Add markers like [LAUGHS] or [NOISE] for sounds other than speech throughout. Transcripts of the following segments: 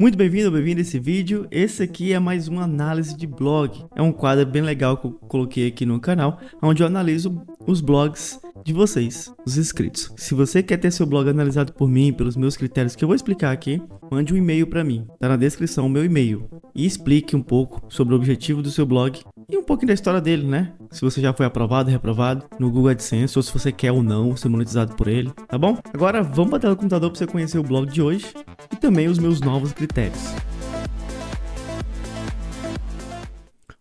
Muito bem-vindo, bem-vindo a esse vídeo. Esse aqui é mais uma análise de blog. É um quadro bem legal que eu coloquei aqui no canal, onde eu analiso os blogs de vocês, os inscritos. Se você quer ter seu blog analisado por mim, pelos meus critérios que eu vou explicar aqui, mande um e-mail para mim. Tá na descrição o meu e-mail. E explique um pouco sobre o objetivo do seu blog e um pouquinho da história dele, né? Se você já foi aprovado, reprovado no Google AdSense ou se você quer ou não ser monetizado por ele, tá bom? Agora vamos para o computador para você conhecer o blog de hoje e também os meus novos critérios.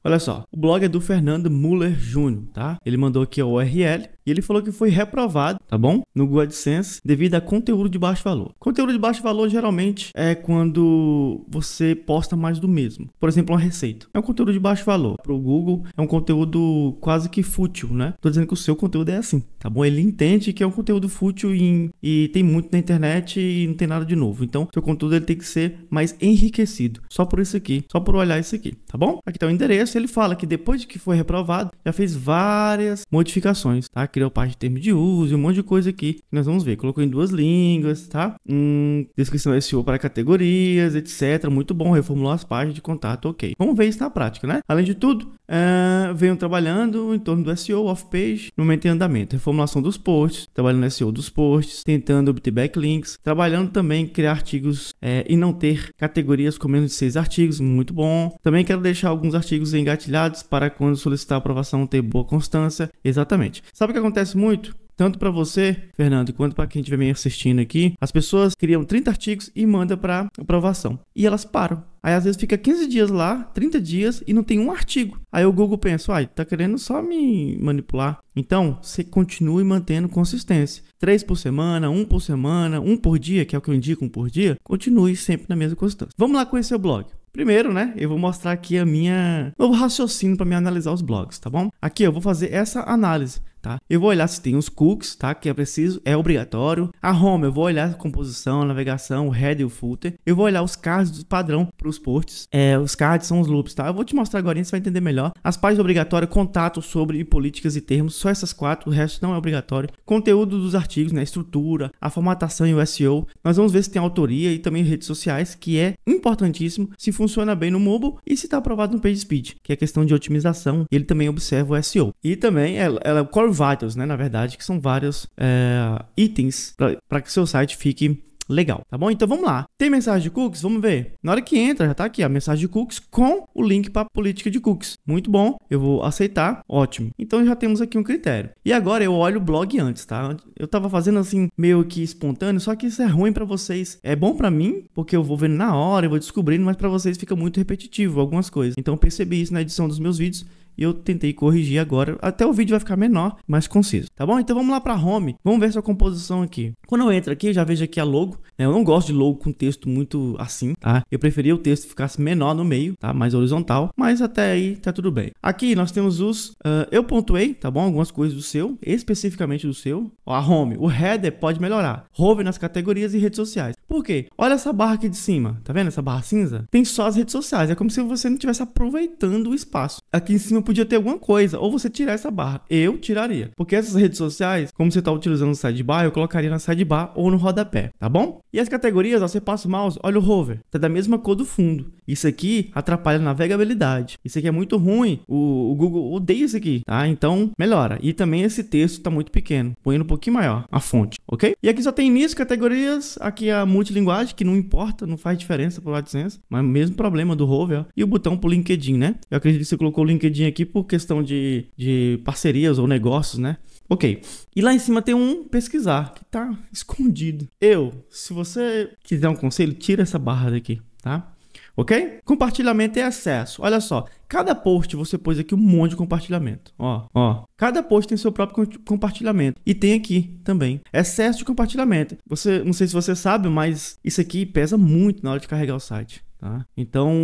Olha só, o blog é do Fernando Muller Júnior, tá? Ele mandou aqui a URL e ele falou que foi reprovado, tá bom? No Google AdSense devido a conteúdo de baixo valor. Conteúdo de baixo valor geralmente é quando você posta mais do mesmo. Por exemplo, uma receita. É um conteúdo de baixo valor. Para o Google é um conteúdo quase que fútil, né? Tô dizendo que o seu conteúdo é assim, tá bom? Ele entende que é um conteúdo fútil e, e tem muito na internet e não tem nada de novo. Então, seu conteúdo ele tem que ser mais enriquecido. Só por isso aqui, só por olhar isso aqui, tá bom? Aqui tá o endereço. Ele fala que depois que foi reprovado, já fez várias modificações, tá? criou parte de termo de uso e um monte de coisa aqui que nós vamos ver. Colocou em duas línguas, tá? Hum, descrição SEO para categorias, etc. Muito bom, reformulou as páginas de contato, ok. Vamos ver isso na prática, né? Além de tudo, uh, é, venham trabalhando em torno do SEO, off-page, no momento em andamento. Reformulação dos posts, trabalhando no SEO dos posts, tentando obter backlinks, trabalhando também em criar artigos é, e não ter categorias com menos de seis artigos, muito bom. Também quero deixar alguns artigos engatilhados para quando solicitar aprovação ter boa constância. Exatamente. Sabe o que acontece muito? tanto para você, Fernando, quanto para quem estiver me assistindo aqui, as pessoas criam 30 artigos e mandam para aprovação. E elas param. Aí às vezes fica 15 dias lá, 30 dias e não tem um artigo. Aí o Google pensa, ai, tá querendo só me manipular. Então, você continue mantendo consistência. Três por semana, um por semana, um por dia, que é o que eu indico, um por dia. Continue sempre na mesma constância. Vamos lá conhecer o blog. Primeiro, né, eu vou mostrar aqui a minha novo raciocínio para me analisar os blogs, tá bom? Aqui eu vou fazer essa análise tá? Eu vou olhar se tem os cookies, tá? Que é preciso, é obrigatório. A home, eu vou olhar a composição, a navegação, o head e o footer. Eu vou olhar os cards do padrão para os portes. É, os cards são os loops, tá? Eu vou te mostrar agora, você vai entender melhor. As páginas obrigatórias, contato sobre políticas e termos, só essas quatro, o resto não é obrigatório. Conteúdo dos artigos, né? Estrutura, a formatação e o SEO. Nós vamos ver se tem autoria e também redes sociais, que é importantíssimo, se funciona bem no mobile e se está aprovado no PageSpeed, que é questão de otimização. Ele também observa o SEO. E também ela, ela, qual vários, né? Na verdade, que são vários é, itens para que seu site fique legal, tá bom? Então vamos lá. Tem mensagem de cookies? Vamos ver. Na hora que entra, já tá aqui a mensagem de cookies com o link para a política de cookies. Muito bom, eu vou aceitar, ótimo. Então já temos aqui um critério. E agora eu olho o blog antes, tá? Eu tava fazendo assim, meio que espontâneo, só que isso é ruim para vocês. É bom para mim, porque eu vou vendo na hora, eu vou descobrindo, mas para vocês fica muito repetitivo algumas coisas. Então eu percebi isso na edição dos meus vídeos, e eu tentei corrigir agora. Até o vídeo vai ficar menor, mas conciso, tá bom? Então vamos lá para home, vamos ver sua composição aqui. Quando eu entro aqui, eu já vejo aqui a logo, né? Eu não gosto de logo com texto muito assim, tá? Eu preferia o texto ficasse menor no meio, tá? Mais horizontal, mas até aí tá tudo bem. Aqui nós temos os, uh, eu pontuei, tá bom? Algumas coisas do seu, especificamente do seu. Ó, a home, o header pode melhorar. Home nas categorias e redes sociais. Por quê? Olha essa barra aqui de cima, tá vendo? Essa barra cinza tem só as redes sociais. É como se você não estivesse aproveitando o espaço. Aqui em cima podia ter alguma coisa, ou você tirar essa barra. Eu tiraria. Porque essas redes sociais, como você está utilizando o sidebar, eu colocaria na sidebar ou no rodapé, tá bom? E as categorias, ó, você passa o mouse, olha o hover, tá da mesma cor do fundo. Isso aqui atrapalha a navegabilidade. Isso aqui é muito ruim. O, o Google odeia isso aqui, tá? Então, melhora. E também esse texto está muito pequeno. Põe um pouquinho maior a fonte, ok? E aqui só tem início, categorias. Aqui é a multilinguagem, que não importa, não faz diferença pro AdSense. Mas mesmo problema do Hover. E o botão pro LinkedIn, né? Eu acredito que você colocou o LinkedIn aqui por questão de, de parcerias ou negócios, né? Ok. E lá em cima tem um pesquisar, que tá [LAUGHS] escondido. Eu, se você quiser um conselho, tira essa barra daqui, tá? ok? Compartilhamento é acesso. Olha só, cada post você pôs aqui um monte de compartilhamento. Ó, ó. Cada post tem seu próprio compartilhamento. E tem aqui também. Excesso de compartilhamento. Você, não sei se você sabe, mas isso aqui pesa muito na hora de carregar o site. Tá? Então,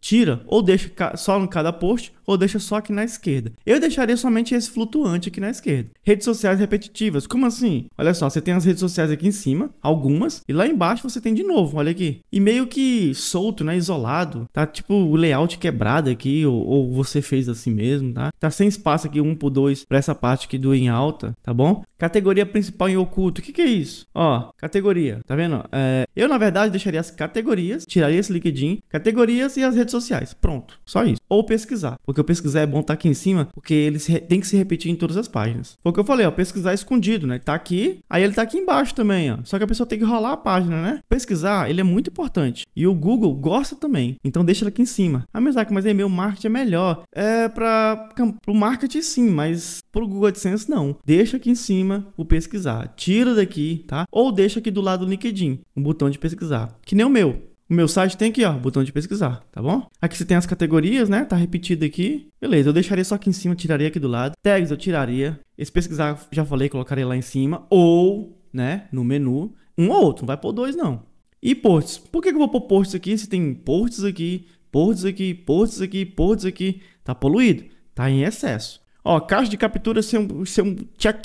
tira ou deixa só em cada post ou deixa só aqui na esquerda. Eu deixaria somente esse flutuante aqui na esquerda. Redes sociais repetitivas. Como assim? Olha só, você tem as redes sociais aqui em cima, algumas, e lá embaixo você tem de novo, olha aqui. E meio que solto, né? Isolado. Tá tipo o layout quebrado aqui, ou, ou você fez assim mesmo, tá? Tá sem espaço aqui, um por dois, pra essa parte aqui do em alta, tá bom? Categoria principal em oculto. O que, que é isso? Ó, categoria, tá vendo? É, eu, na verdade, deixaria as categorias, tiraria esse LinkedIn mim, categorias e as redes sociais. Pronto, só isso. Ou pesquisar, porque o pesquisar é bom estar tá aqui em cima, porque ele tem que se repetir em todas as páginas. Foi o que eu falei, ó, pesquisar escondido, né? Tá aqui, aí ele tá aqui embaixo também, ó. Só que a pessoa tem que rolar a página, né? Pesquisar, ele é muito importante. E o Google gosta também. Então deixa ele aqui em cima. Ah, mas, mas é meu marketing é melhor. É para o marketing sim, mas pro Google AdSense não. Deixa aqui em cima o pesquisar. Tira daqui, tá? Ou deixa aqui do lado do LinkedIn, um botão de pesquisar. Que nem o meu. O meu site tem aqui, ó, botão de pesquisar, tá bom? Aqui você tem as categorias, né? Tá repetido aqui. Beleza, eu deixaria só aqui em cima, tiraria aqui do lado. Tags eu tiraria. Esse pesquisar, já falei, colocaria lá em cima. Ou, né, no menu, um ou outro. Não vai pôr dois, não. E posts. Por que eu vou pôr posts aqui se tem posts aqui, posts aqui, posts aqui, posts aqui? Tá poluído? Tá em excesso. Ó, caixa de captura ser um, ser um check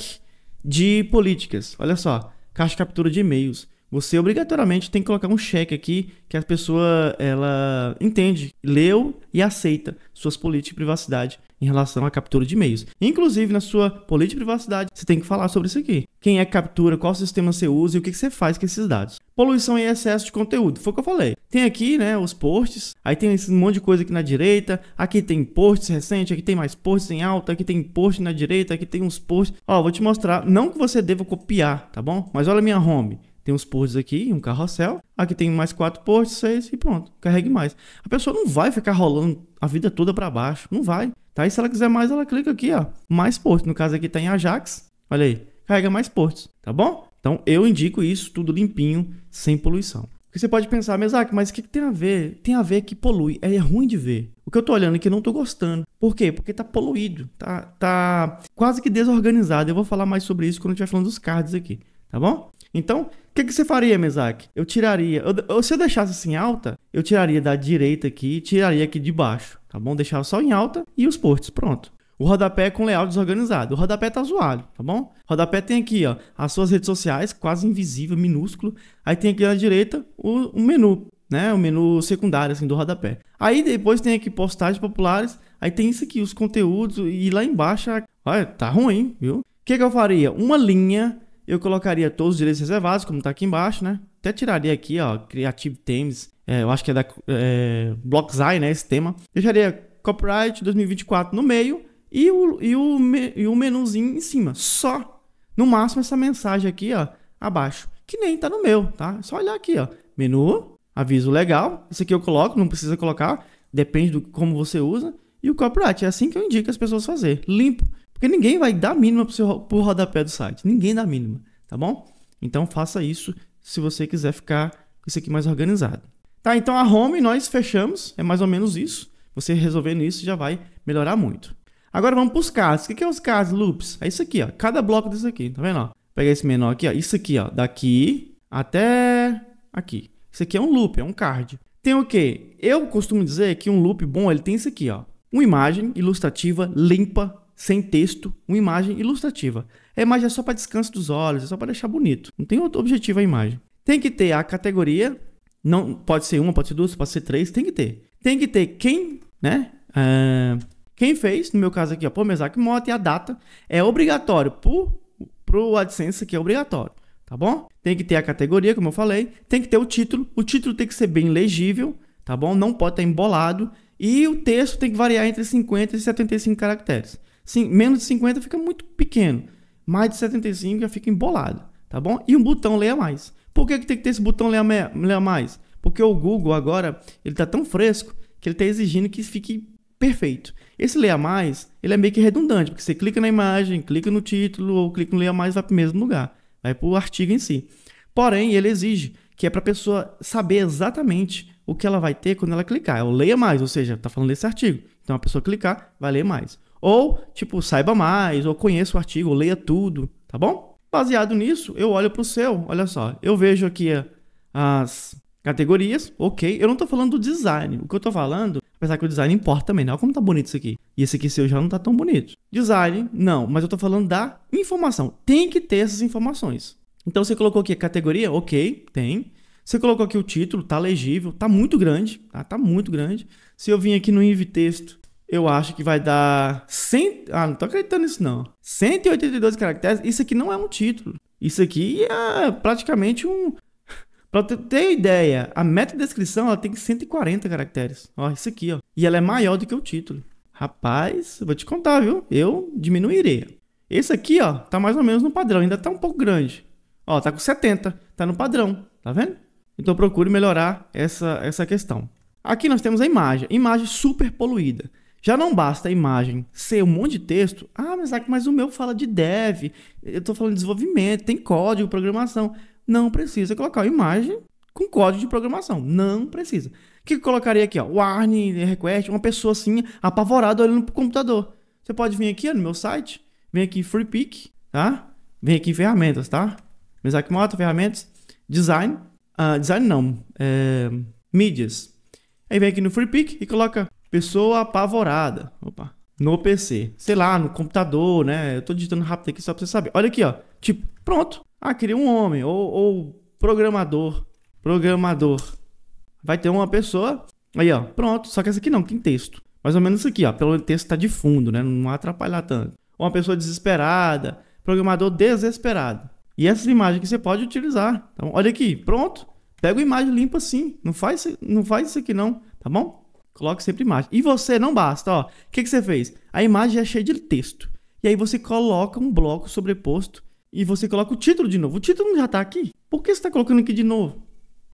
de políticas. Olha só, caixa de captura de e-mails você obrigatoriamente tem que colocar um cheque aqui que a pessoa ela entende, leu e aceita suas políticas de privacidade em relação à captura de e-mails. Inclusive, na sua política de privacidade, você tem que falar sobre isso aqui. Quem é que captura, qual sistema você usa e o que você faz com esses dados. Poluição e excesso de conteúdo, foi o que eu falei. Tem aqui, né, os posts, aí tem esse monte de coisa aqui na direita, aqui tem posts recentes, aqui tem mais posts em alta, aqui tem post na direita, aqui tem uns posts. Ó, vou te mostrar, não que você deva copiar, tá bom? Mas olha a minha home. Tem uns postos aqui, um carrossel. Aqui tem mais quatro postos, seis e pronto. Carregue mais. A pessoa não vai ficar rolando a vida toda para baixo. Não vai. Tá? E se ela quiser mais, ela clica aqui, ó. Mais postos. No caso aqui tá em Ajax. Olha aí. Carrega mais postos. Tá bom? Então eu indico isso tudo limpinho, sem poluição. você pode pensar, Mesac, mas o que, que, tem a ver? Tem a ver que polui. É, é ruim de ver. O que eu tô olhando aqui eu não tô gostando. Por quê? Porque tá poluído. Tá, tá quase que desorganizado. Eu vou falar mais sobre isso quando eu estiver falando dos cards aqui. Tá bom? Então, que, que você faria, Mesak? Eu tiraria. Eu, se eu deixasse assim alta, eu tiraria da direita aqui tiraria aqui de baixo, tá bom? Deixava só em alta e os portes, pronto. O rodapé é com layout desorganizado. O rodapé tá zoado, tá bom? O rodapé tem aqui, ó, as suas redes sociais, quase invisível, minúsculo. Aí tem aqui na direita o, o menu, né? O menu secundário, assim, do rodapé. Aí depois tem aqui postagens populares. Aí tem isso aqui, os conteúdos. E lá embaixo, olha, tá ruim, viu? O que, que eu faria? Uma linha eu colocaria todos os direitos reservados, como está aqui embaixo, né? Até tiraria aqui, ó, Creative Themes, é, eu acho que é da é, Blockzai, né, esse tema. Deixaria Copyright 2024 no meio e o, e o, e o menuzinho em cima, só. No máximo essa mensagem aqui, ó, abaixo, que nem tá no meu, tá? É só olhar aqui, ó, menu, aviso legal, isso aqui eu coloco, não precisa colocar, depende do como você usa. E o copyright, é assim que eu indico as pessoas fazer, limpo. Porque ninguém vai dar mínima para o rodapé do site. Ninguém dá mínima, tá bom? Então faça isso se você quiser ficar com isso aqui mais organizado. Tá, então a home nós fechamos, é mais ou menos isso. Você resolvendo isso já vai melhorar muito. Agora vamos para os cards. O que é os cards loops? É isso aqui, ó. Cada bloco desse aqui, tá vendo? Pega Pegar esse menor aqui, ó. Isso aqui, ó. Daqui até aqui. Isso aqui é um loop, é um card. Tem o quê? Eu costumo dizer que um loop bom, ele tem isso aqui, ó. Uma imagem ilustrativa limpa sem texto, uma imagem ilustrativa. A é imagem é só para descanso dos olhos, é só para deixar bonito. Não tem outro objetivo a imagem. Tem que ter a categoria, não pode ser uma, pode ser duas, pode ser três, tem que ter. Tem que ter quem, né? Uh, quem fez, no meu caso aqui, ó, pô, Mesac Mota e a data é obrigatório pro, o AdSense aqui é obrigatório, tá bom? Tem que ter a categoria, como eu falei, tem que ter o título, o título tem que ser bem legível, tá bom? Não pode estar tá embolado e o texto tem que variar entre 50 e 75 caracteres. Sim, menos de 50 fica muito pequeno. Mais de 75 já fica embolado, tá bom? E um botão leia mais. Por que, que tem que ter esse botão leia, leia mais? Porque o Google agora, ele tá tão fresco que ele está exigindo que fique perfeito. Esse leia mais, ele é meio que redundante, porque você clica na imagem, clica no título ou clica no leia mais vai para o mesmo lugar, vai para o artigo em si. Porém, ele exige que é para a pessoa saber exatamente o que ela vai ter quando ela clicar. É o leia mais, ou seja, está falando desse artigo. Então a pessoa clicar, vai ler mais. Ou, tipo, saiba mais, ou conheça o artigo, ou leia tudo, tá bom? Baseado nisso, eu olho para o seu, olha só, eu vejo aqui as categorias, ok. Eu não estou falando do design, o que eu estou falando, apesar que o design importa também, Olha é como tá bonito isso aqui. E esse aqui seu já não tá tão bonito. Design, não, mas eu estou falando da informação. Tem que ter essas informações. Então você colocou aqui a categoria, ok, tem. Você colocou aqui o título, tá legível, tá muito grande, tá, tá muito grande. Se eu vim aqui no Invitexto, texto eu acho que vai dar 100, ah, não tô acreditando nisso não. 182 caracteres, isso aqui não é um título. Isso aqui é praticamente um [LAUGHS] Pra ter ideia, a meta-descrição ela tem 140 caracteres. Ó, isso aqui, ó. E ela é maior do que o título. Rapaz, vou te contar, viu? Eu diminuirei. Esse aqui, ó, tá mais ou menos no padrão. Ainda tá um pouco grande. Ó, tá com 70. Tá no padrão. Tá vendo? Então procure melhorar essa, essa questão. Aqui nós temos a imagem. Imagem super poluída. Já não basta a imagem ser um monte de texto. Ah, mas, mas o meu fala de dev, eu estou falando de desenvolvimento, tem código, programação. Não precisa colocar a imagem com código de programação. Não precisa. O que eu colocaria aqui? Ó? Warning, request, uma pessoa assim, apavorada olhando para o computador. Você pode vir aqui ó, no meu site, vem aqui em Free Pick, tá? Vem aqui em ferramentas, tá? Mesac Mota, ferramentas, design, uh, design não, é, mídias. Aí vem aqui no Free Pick e coloca Pessoa apavorada. Opa. No PC. Sei lá, no computador, né? Eu tô digitando rápido aqui só pra você saber. Olha aqui, ó. Tipo, pronto. Ah, queria um homem. Ou, ou programador. Programador. Vai ter uma pessoa. Aí, ó. Pronto. Só que essa aqui não, tem texto. Mais ou menos isso aqui, ó. Pelo texto tá de fundo, né? Não atrapalhar tanto. Uma pessoa desesperada. Programador desesperado. E essas imagens que você pode utilizar. Então, olha aqui. Pronto. Pega uma imagem limpa assim. Não faz, não faz isso aqui não, tá bom? Coloque sempre imagem. E você não basta, ó. O que, que você fez? A imagem é cheia de texto. E aí você coloca um bloco sobreposto e você coloca o título de novo. O título já está aqui. Por que você está colocando aqui de novo?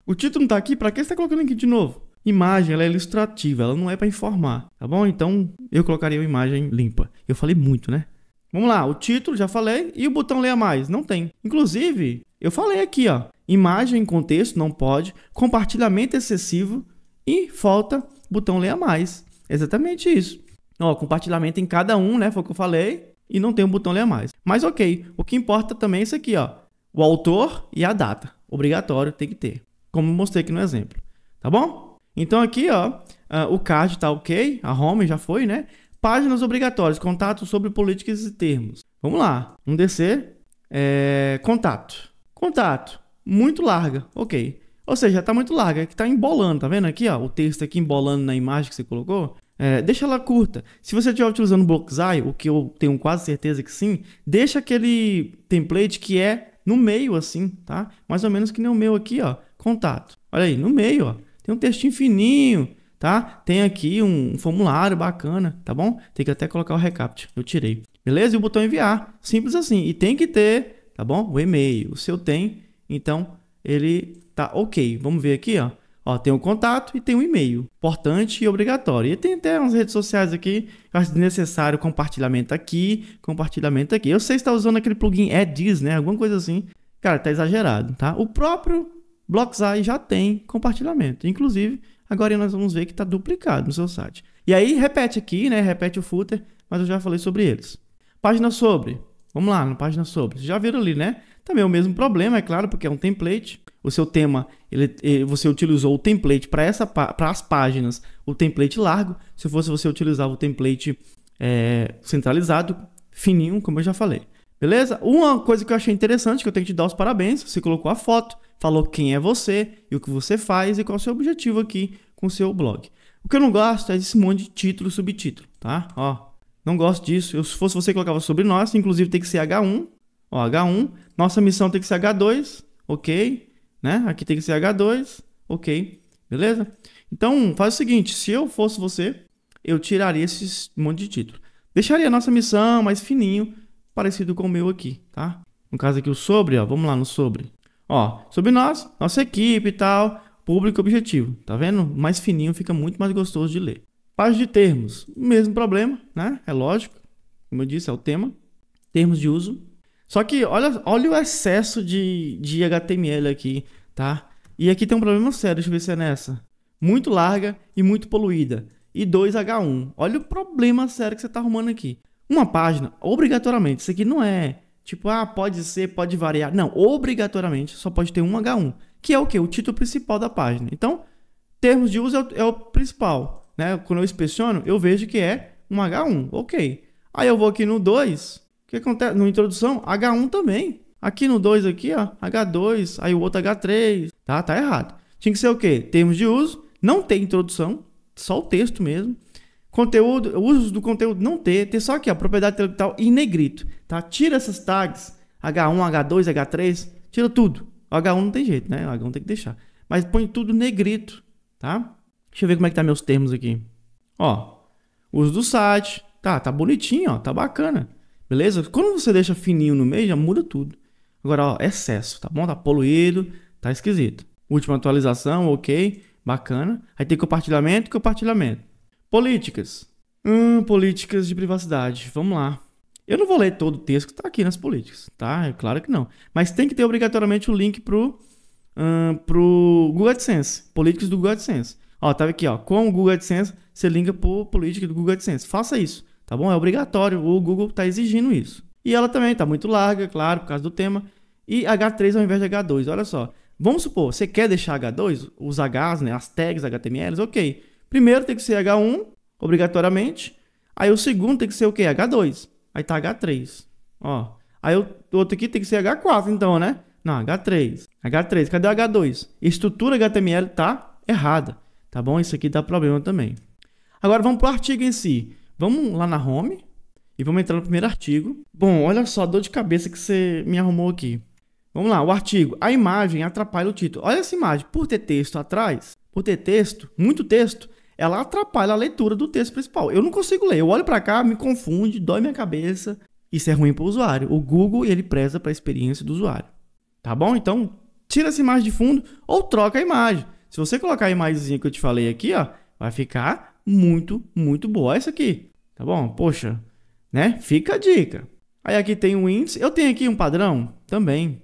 O título não está aqui, para que você está colocando aqui de novo? Imagem, ela é ilustrativa, ela não é para informar, tá bom? Então, eu colocaria uma imagem limpa. Eu falei muito, né? Vamos lá, o título, já falei, e o botão leia mais? Não tem. Inclusive, eu falei aqui, ó. Imagem, em contexto, não pode. Compartilhamento excessivo. E falta botão leia mais. Exatamente isso. Ó, compartilhamento em cada um, né? Foi o que eu falei. E não tem um botão ler mais. Mas ok, o que importa também é isso aqui, ó. O autor e a data. Obrigatório, tem que ter. Como mostrei aqui no exemplo. Tá bom? Então aqui, ó, ah, o card tá ok. A home já foi, né? Páginas obrigatórias. Contato sobre políticas e termos. Vamos lá. Vamos descer. Eh, é... Contato. Contato. Muito larga. Ok. Ou seja, está muito larga, é que está embolando, tá vendo aqui, ó, o texto aqui embolando na imagem que você colocou? É, deixa ela curta. Se você estiver utilizando o Blockzai, o que eu tenho quase certeza que sim, deixa aquele template que é no meio assim, tá? Mais ou menos que nem o meu aqui, ó, contato. Olha aí, no meio, ó, tem um textinho fininho, tá? Tem aqui um formulário bacana, tá bom? Tem que até colocar o recaptcha, eu tirei. Beleza? E o botão enviar, simples assim. E tem que ter, tá bom? O e-mail, o seu tem, então ele Tá ok, vamos ver aqui, ó. Ó, tem um contato e tem um e-mail. Importante e obrigatório. E tem até umas redes sociais aqui. Eu acho necessário compartilhamento aqui, compartilhamento aqui. Eu sei que está usando aquele plugin Edis, né? Alguma coisa assim. Cara, tá exagerado, tá? O próprio BlockSci já tem compartilhamento. Inclusive, agora nós vamos ver que está duplicado no seu site. E aí, repete aqui, né? Repete o footer, mas eu já falei sobre eles. Página sobre. Vamos lá, na página sobre. Vocês já viram ali, né? Também é o mesmo problema, é claro, porque é um template o seu tema, ele, você utilizou o template para essa para as páginas, o template largo. Se fosse você utilizava o template é, centralizado, fininho, como eu já falei. Beleza? Uma coisa que eu achei interessante, que eu tenho que te dar os parabéns, você colocou a foto, falou quem é você e o que você faz e qual é o seu objetivo aqui com o seu blog. O que eu não gosto é esse monte de título subtítulo, tá? Ó, não gosto disso. Eu, se fosse você, colocava sobre nós, inclusive tem que ser H1, ó, H1. Nossa missão tem que ser H2, ok? né? Aqui tem que ser H2, ok, beleza? Então, faz o seguinte, se eu fosse você, eu tiraria esse monte de título. Deixaria a nossa missão mais fininho, parecido com o meu aqui, tá? No caso aqui o sobre, ó, vamos lá no sobre. Ó, sobre nós, nossa equipe e tal, público objetivo, tá vendo? Mais fininho fica muito mais gostoso de ler. Página de termos, mesmo problema, né? É lógico, como eu disse, é o tema. Termos de uso, só que olha, olha o excesso de, de HTML aqui, tá? E aqui tem um problema sério, deixa eu ver se é nessa. Muito larga e muito poluída. E 2H1. Olha o problema sério que você está arrumando aqui. Uma página, obrigatoriamente, isso aqui não é tipo, ah, pode ser, pode variar. Não, obrigatoriamente só pode ter um H1, que é o que? O título principal da página. Então, termos de uso é o, é o principal. Né? Quando eu inspeciono, eu vejo que é um H1. Ok. Aí eu vou aqui no 2, que acontece? No introdução, H1 também. Aqui no 2 aqui, ó, H2, aí o outro H3, tá? Tá errado. Tinha que ser o quê? Termos de uso, não ter introdução, só o texto mesmo. Conteúdo, usos do conteúdo não ter, ter só aqui, ó, propriedade intelectual em negrito, tá? Tira essas tags, H1, H2, H3, tira tudo. O H1 não tem jeito, né? O H1 tem que deixar. Mas põe tudo negrito, tá? Deixa eu ver como é que tá meus termos aqui. Ó, uso do site, tá, tá bonitinho, ó, tá bacana. Beleza? Quando você deixa fininho no meio, já muda tudo. Agora, ó, excesso, tá bom? Tá poluído, tá esquisito. Última atualização, ok, bacana. Aí tem compartilhamento, compartilhamento. Políticas. Hum, políticas de privacidade. Vamos lá. Eu não vou ler todo o texto que está aqui nas políticas, tá? É claro que não. Mas tem que ter obrigatoriamente o link pro, hum, pro Google AdSense, políticas do Google AdSense. Ó, tá aqui, ó. Com o Google AdSense, você liga pro política do Google AdSense. Faça isso tá bom? É obrigatório, o Google está exigindo isso. E ela também está muito larga, claro, por causa do tema. E H3 ao invés de H2, olha só. Vamos supor, você quer deixar H2, os Hs, né, as tags HTML, ok. Primeiro tem que ser H1, obrigatoriamente. Aí o segundo tem que ser o quê? H2. Aí tá H3. Ó. Aí o outro aqui tem que ser H4, então, né? Não, H3. H3, cadê o H2? Estrutura HTML tá errada, tá bom? Isso aqui dá problema também. Agora vamos para o artigo em si. Vamos lá na home e vamos entrar no primeiro artigo. Bom, olha só a dor de cabeça que você me arrumou aqui. Vamos lá, o artigo. A imagem atrapalha o título. Olha essa imagem. Por ter texto atrás, por ter texto, muito texto, ela atrapalha a leitura do texto principal. Eu não consigo ler. Eu olho para cá, me confunde, dói minha cabeça. Isso é ruim para o usuário. O Google ele preza para a experiência do usuário. Tá bom? Então, tira essa imagem de fundo ou troca a imagem. Se você colocar a imagem que eu te falei aqui, ó, vai ficar muito, muito boa essa aqui. Tá bom? Poxa, né? Fica a dica. Aí aqui tem um índice. Eu tenho aqui um padrão também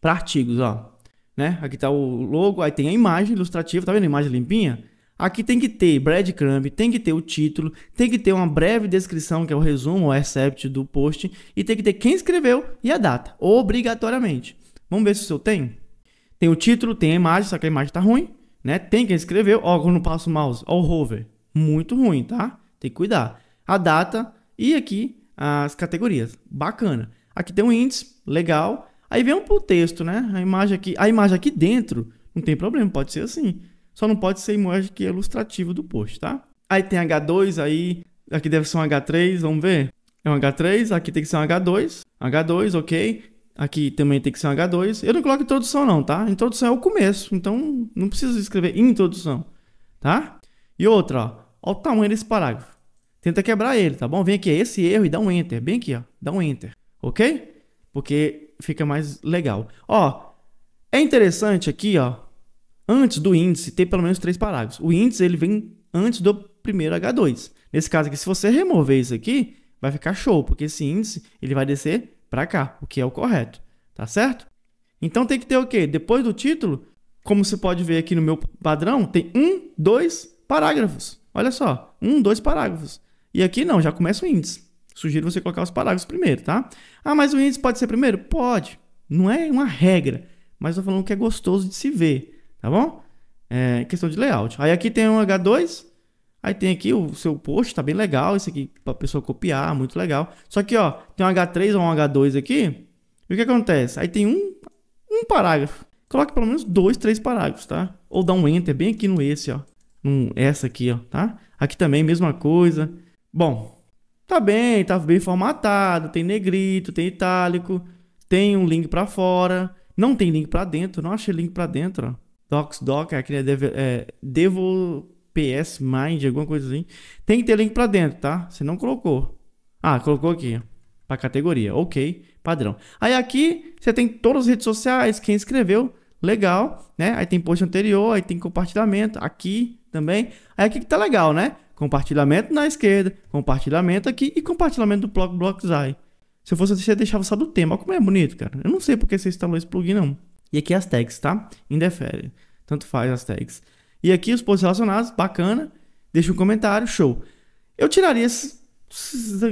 para artigos, ó. Né? Aqui tá o logo, aí tem a imagem ilustrativa, tá vendo a imagem limpinha? Aqui tem que ter breadcrumb, tem que ter o título, tem que ter uma breve descrição, que é o resumo, o excerpt do post, e tem que ter quem escreveu e a data, obrigatoriamente. Vamos ver se eu tenho. Tem o título, tem a imagem, só que a imagem tá ruim, né? Tem quem escreveu, ó, quando passa o mouse, ó o hover, muito ruim, tá? Tem que cuidar a data e aqui as categorias. Bacana. Aqui tem um índice, legal. Aí vem um texto, né? A imagem aqui, a imagem aqui dentro, não tem problema, pode ser assim. Só não pode ser imagem que é ilustrativa do post, tá? Aí tem H2 aí, aqui deve ser um H3, vamos ver. É um H3, aqui tem que ser um H2. H2, ok. Aqui também tem que ser um H2. Eu não coloco introdução não, tá? Introdução é o começo, então não precisa escrever introdução, tá? E outra, ó, olha o tamanho desse parágrafo. Tenta quebrar ele, tá bom? Vem aqui, esse erro e dá um enter. Bem aqui, ó. Dá um enter, ok? Porque fica mais legal. Ó, é interessante aqui, ó. Antes do índice ter pelo menos três parágrafos. O índice, ele vem antes do primeiro H2. Nesse caso aqui, se você remover isso aqui, vai ficar show. Porque esse índice, ele vai descer para cá, o que é o correto, tá certo? Então tem que ter o quê? Depois do título, como você pode ver aqui no meu padrão, tem um, dois parágrafos. Olha só, um, dois parágrafos. E aqui não, já começa o índice. Sugiro você colocar os parágrafos primeiro, tá? Ah, mas o índice pode ser primeiro? Pode. Não é uma regra, mas estou falando que é gostoso de se ver, tá bom? É questão de layout. Aí aqui tem um H2, aí tem aqui o seu post, tá bem legal, esse aqui para a pessoa copiar, muito legal. Só que, ó, tem um H3 ou um H2 aqui, e o que acontece? Aí tem um, um parágrafo. Coloque pelo menos dois, três parágrafos, tá? Ou dá um enter bem aqui no esse, ó. Num, essa aqui, ó, tá? Aqui também, mesma coisa. Bom, tá bem, tá bem formatado, tem negrito, tem itálico, tem um link para fora, não tem link para dentro, não achei link para dentro. Ó. Docs Doc, aquele é, devops é, Mind, alguma coisa assim. Tem que ter link para dentro, tá? Você não colocou. Ah, colocou aqui, para categoria. OK, padrão. Aí aqui você tem todas as redes sociais, quem escreveu, legal, né? Aí tem post anterior, aí tem compartilhamento, aqui também. Aí aqui que tá legal, né? compartilhamento na esquerda, compartilhamento aqui e compartilhamento do bloco Blockzai. Se eu fosse você, deixava só do tema. Olha como é bonito, cara. Eu não sei porque você instalou esse plugin, não. E aqui as tags, tá? Indefere. Tanto faz as tags. E aqui os posts relacionados, bacana. Deixa um comentário, show. Eu tiraria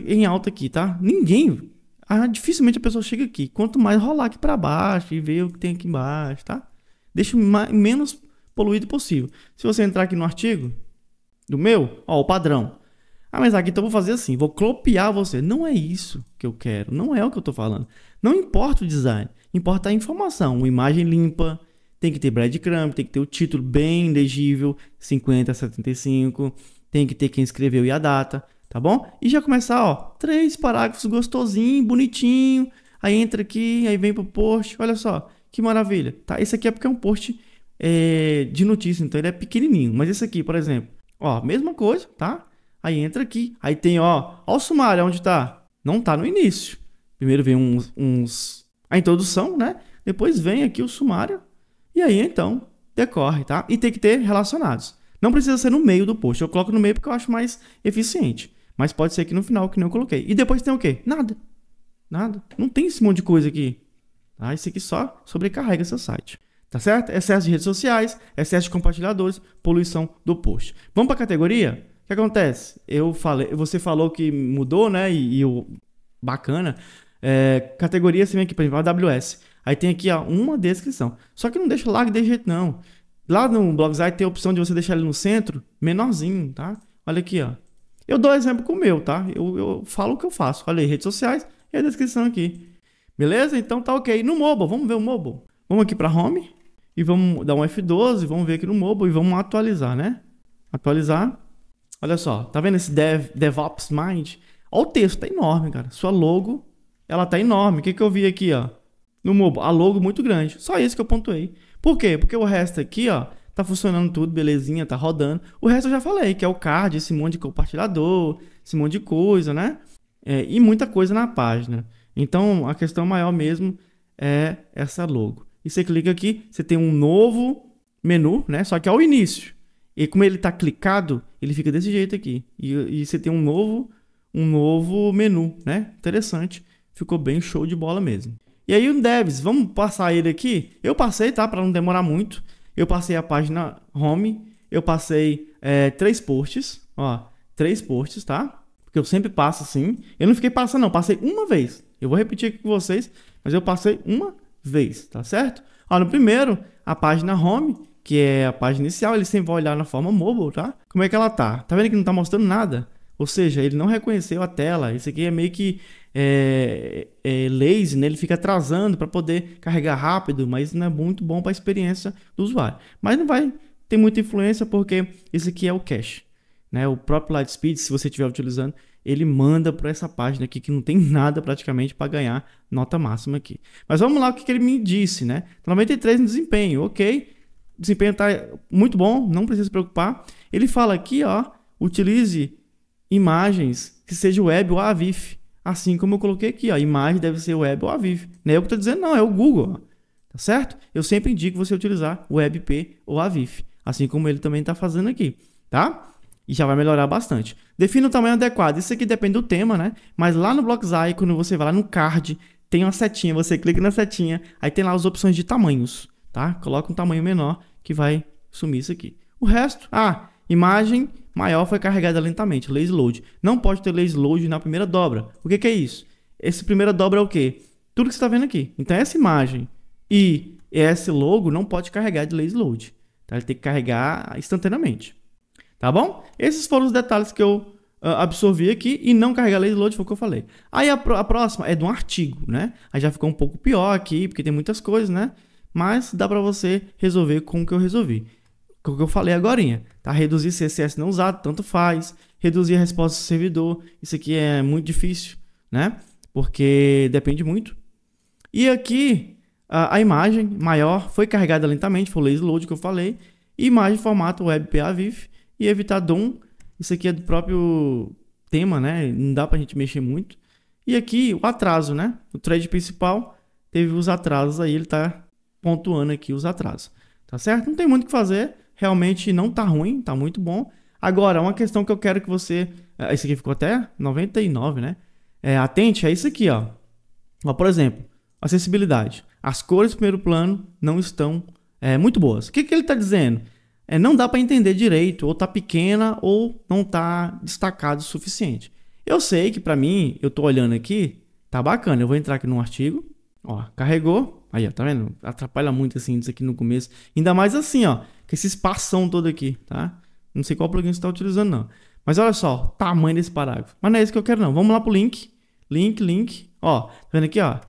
em alta aqui, tá? Ninguém. Ah, dificilmente a pessoa chega aqui. Quanto mais rolar aqui para baixo e ver o que tem aqui embaixo, tá? Deixa o menos poluído possível. Se você entrar aqui no artigo, do meu? Ó, o padrão. Ah, mas aqui então eu vou fazer assim, vou copiar você. Não é isso que eu quero, não é o que eu estou falando. Não importa o design, importa a informação, uma imagem limpa, tem que ter breadcrumb, tem que ter o título bem legível, 50 75, tem que ter quem escreveu e a data, tá bom? E já começar, ó, três parágrafos gostosinho, bonitinho, aí entra aqui, aí vem pro post, olha só, que maravilha, tá? Esse aqui é porque é um post é, de notícia, então ele é pequenininho, mas esse aqui, por exemplo, Ó, mesma coisa, tá? Aí entra aqui. Aí tem, ó, ó o sumário, é onde tá? Não tá no início. Primeiro vem uns, uns a introdução, né? Depois vem aqui o sumário. E aí, então, decorre, tá? E tem que ter relacionados. Não precisa ser no meio do post. Eu coloco no meio porque eu acho mais eficiente. Mas pode ser aqui no final, que não eu coloquei. E depois tem o quê? Nada. Nada. Não tem esse monte de coisa aqui. Tá? Isso aqui só sobrecarrega seu site. Tá certo? Excesso de redes sociais, excesso de compartilhadores, poluição do post. Vamos para a categoria? O que acontece? Eu falei, você falou que mudou, né? E, e o bacana. É, categoria, você vem aqui, por exemplo, AWS. Aí tem aqui ó, uma descrição. Só que não deixa largo de jeito, não. Lá no Blogsite tem a opção de você deixar ele no centro, menorzinho, tá? Olha aqui, ó. Eu dou exemplo com o meu, tá? Eu, eu falo o que eu faço. Olha aí, redes sociais e a descrição aqui. Beleza? Então tá ok. No mobile, vamos ver o mobile. Vamos aqui para home e vamos dar um F12, vamos ver aqui no mobile e vamos atualizar, né? Atualizar. Olha só, tá vendo esse Dev, DevOps Mind? Olha o texto, tá enorme, cara. Sua logo, ela tá enorme. O que, que eu vi aqui, ó? No mobile, a logo muito grande. Só isso que eu pontuei. Por quê? Porque o resto aqui, ó, tá funcionando tudo, belezinha, tá rodando. O resto eu já falei, que é o card, esse monte de compartilhador, esse monte de coisa, né? É, e muita coisa na página. Então, a questão maior mesmo é essa logo e você clica aqui, você tem um novo menu, né? Só que ao início. E como ele está clicado, ele fica desse jeito aqui. E, e, você tem um novo, um novo menu, né? Interessante. Ficou bem show de bola mesmo. E aí o Devs, vamos passar ele aqui? Eu passei, tá? Para não demorar muito. Eu passei a página Home. Eu passei é, três posts, ó. Três posts, tá? Porque eu sempre passo assim. Eu não fiquei passando, não. Passei uma vez. Eu vou repetir aqui com vocês, mas eu passei uma vez vez, tá certo? Ó, no primeiro, a página home, que é a página inicial, ele sempre vai olhar na forma mobile, tá? Como é que ela tá? Tá vendo que não tá mostrando nada? Ou seja, ele não reconheceu a tela. Isso aqui é meio que é, é lazy, né? ele fica atrasando para poder carregar rápido, mas não é muito bom para a experiência do usuário. Mas não vai ter muita influência porque isso aqui é o cache. Né? O próprio Lightspeed, se você estiver utilizando, ele manda para essa página aqui que não tem [LAUGHS] nada praticamente para ganhar nota máxima aqui. Mas vamos lá o que, que ele me disse, né? 93 tá no desempenho, ok. Desempenho está muito bom, não precisa se preocupar. Ele fala aqui, ó, utilize imagens que seja web ou AVIF. Assim como eu coloquei aqui, ó, imagem deve ser web ou AVIF. Não é eu que estou dizendo, não, é o Google, tá certo? Eu sempre indico você utilizar WebP ou AVIF, assim como ele também está fazendo aqui, tá? e já vai melhorar bastante. Defina o tamanho adequado. Isso aqui depende do tema, né? Mas lá no Blockzai, quando você vai lá no card, tem uma setinha, você clica na setinha, aí tem lá as opções de tamanhos, tá? Coloca um tamanho menor que vai sumir isso aqui. O resto, ah, imagem maior foi carregada lentamente, lazy load. Não pode ter lazy load na primeira dobra. O que, que é isso? Essa primeira dobra é o quê? Tudo que você está vendo aqui. Então essa imagem e esse logo não pode carregar de lazy load. Tá? Ele tem que carregar instantaneamente. Tá bom? Esses foram os detalhes que eu uh, absorvi aqui e não carregar load foi o que eu falei. Aí a, a, próxima é de um artigo, né? Aí já ficou um pouco pior aqui, porque tem muitas coisas, né? Mas dá para você resolver com o que eu resolvi. Com o que eu falei agora, tá? Reduzir CSS não usado, tanto faz. Reduzir a resposta do servidor. Isso aqui é muito difícil, né? Porque depende muito. E aqui, a, ah, a imagem maior foi carregada lentamente, foi o lazy load que eu falei. Imagem, formato, web, PA, VIF e evitar DOM. Isso aqui é do próprio tema, né? Não dá pra gente mexer muito. E aqui o atraso, né? O trade principal teve os atrasos aí, ele tá pontuando aqui os atrasos. Tá certo? Não tem muito o que fazer, realmente não tá ruim, tá muito bom. Agora, uma questão que eu quero que você... Ah, esse aqui ficou até 99, né? É, atente é isso aqui, ó. ó. Por exemplo, acessibilidade. As cores do primeiro plano não estão é, muito boas. O que, que ele está dizendo? é, não dá para entender direito, ou tá pequena, ou não tá destacado o suficiente. Eu sei que para mim, eu tô olhando aqui, tá bacana. Eu vou entrar aqui no artigo, ó, carregou. Aí, ó, tá vendo? Atrapalha muito assim isso aqui no começo. Ainda mais assim, ó, com esse espação todo aqui, tá? Não sei qual plugin você tá utilizando, não. Mas olha só, tamanho desse parágrafo. Mas não é isso que eu quero, não. Vamos lá pro link. Link, link. Ó, tá vendo aqui, ó?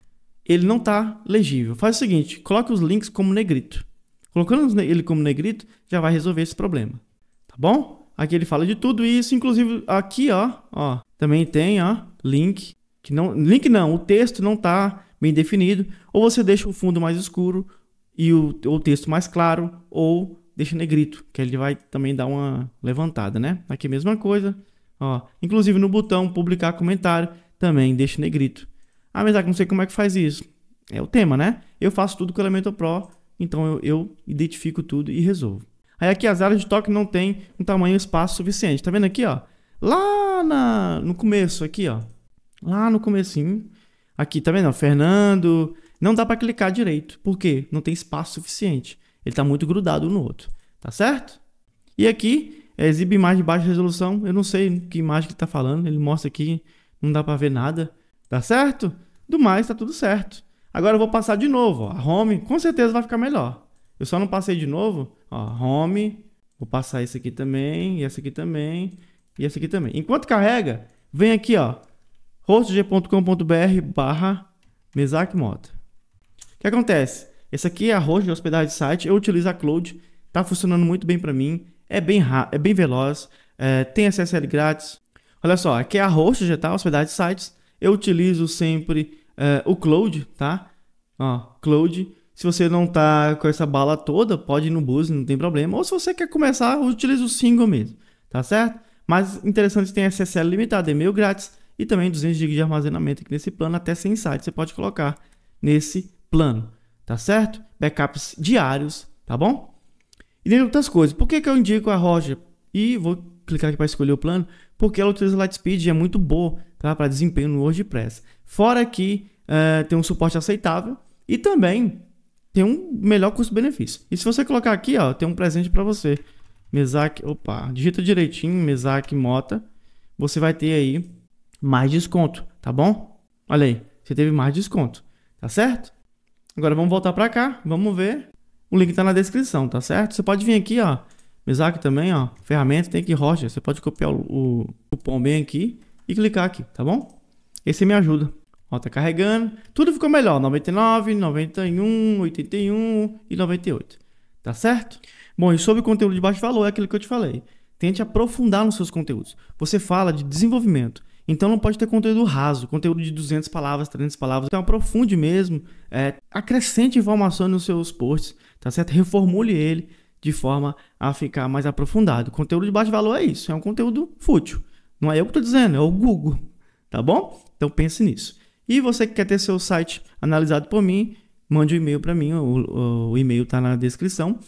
Ele não tá legível. Faz o seguinte, coloque os links como negrito. Colocando ele como negrito, já vai resolver esse problema. Tá bom? Aqui ele fala de tudo isso, inclusive aqui, ó, ó, também tem, ó, link, que não, link não, o texto não tá bem definido, ou você deixa o fundo mais escuro e o, o texto mais claro, ou deixa negrito, que ele vai também dar uma levantada, né? Aqui a mesma coisa, ó, inclusive no botão publicar comentário, também deixa negrito. Ah, mas não sei como é que faz isso. É o tema, né? Eu faço tudo com o Elementor Pro então eu, eu identifico tudo e resolvo. Aí aqui as áreas de toque não tem um tamanho espaço suficiente. Tá vendo aqui, ó? Lá na, no começo, aqui, ó. Lá no comecinho. Aqui, tá vendo? Fernando. Não dá para clicar direito. Por quê? Não tem espaço suficiente. Ele tá muito grudado um no outro. Tá certo? E aqui, é, exibe imagem de baixa resolução. Eu não sei que imagem que ele tá falando. Ele mostra aqui. Não dá para ver nada. Tá certo? Do mais, tá tudo certo. Agora eu vou passar de novo. Ó. A home, com certeza vai ficar melhor. Eu só não passei de novo. Ó, home, vou passar esse aqui também, e esse aqui também, e esse aqui também. Enquanto carrega, vem aqui, ó, hostg.com.br barra mesacmota. O que acontece? Esse aqui é a host de hospedagem de site. Eu utilizo a Cloud, tá funcionando muito bem para mim. É bem, é bem veloz, é, tem SSL grátis. Olha só, aqui é a host, já tá, hospedagem de sites. Eu utilizo sempre Uh, o Cloud, tá? Ó, Cloud. Se você não tá com essa bala toda, pode ir no boost não tem problema. Ou se você quer começar, utiliza o single mesmo, tá certo? Mas interessante tem SSL limitado, é e-mail grátis e também 200 GB de armazenamento aqui nesse plano, até sem site você pode colocar nesse plano, tá certo? Backups diários, tá bom? E tem outras coisas, por que, que eu indico a Roger? E vou clicar aqui para escolher o plano, porque ela utiliza Lightspeed e é muito boa tá, para desempenho no WordPress. Fora que uh, tem um suporte aceitável e também tem um melhor custo-benefício. E se você colocar aqui, ó, tem um presente para você. Mesac, opa, digita direitinho, Mesac Mota, você vai ter aí mais desconto, tá bom? Olha aí, você teve mais desconto, tá certo? Agora vamos voltar para cá, vamos ver. O link está na descrição, tá certo? Você pode vir aqui, ó, Mesac também, ó, ferramenta tem aqui rocha. Você pode copiar o, o cupom bem aqui e clicar aqui, tá bom? Esse me ajuda. Ó, tá carregando. Tudo ficou melhor, 99, 91, 81 e 98. Tá certo? Bom, e sobre conteúdo de baixo valor é aquilo que eu te falei. Tente aprofundar nos seus conteúdos. Você fala de desenvolvimento, então não pode ter conteúdo raso, conteúdo de 200 palavras, 300 palavras. Então aprofunde mesmo, é, acrescente informações nos seus posts, tá certo? Reformule ele, de forma a ficar mais aprofundado. conteúdo de baixo valor é isso, é um conteúdo fútil. Não é eu que estou dizendo, é o Google, tá bom? Então pense nisso. E você que quer ter seu site analisado por mim, mande um e-mail para mim, o, o e-mail está na descrição.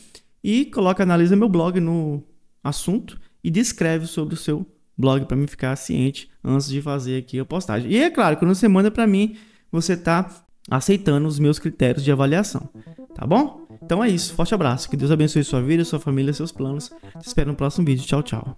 E coloca analisa meu blog no assunto e descreve sobre o seu blog para mim ficar ciente antes de fazer aqui a postagem. E é claro, quando você manda para mim, você está aceitando os meus critérios de avaliação, tá bom? Então é isso, forte abraço, que Deus abençoe sua vida, sua família, seus planos. Te espero no próximo vídeo. Tchau, tchau.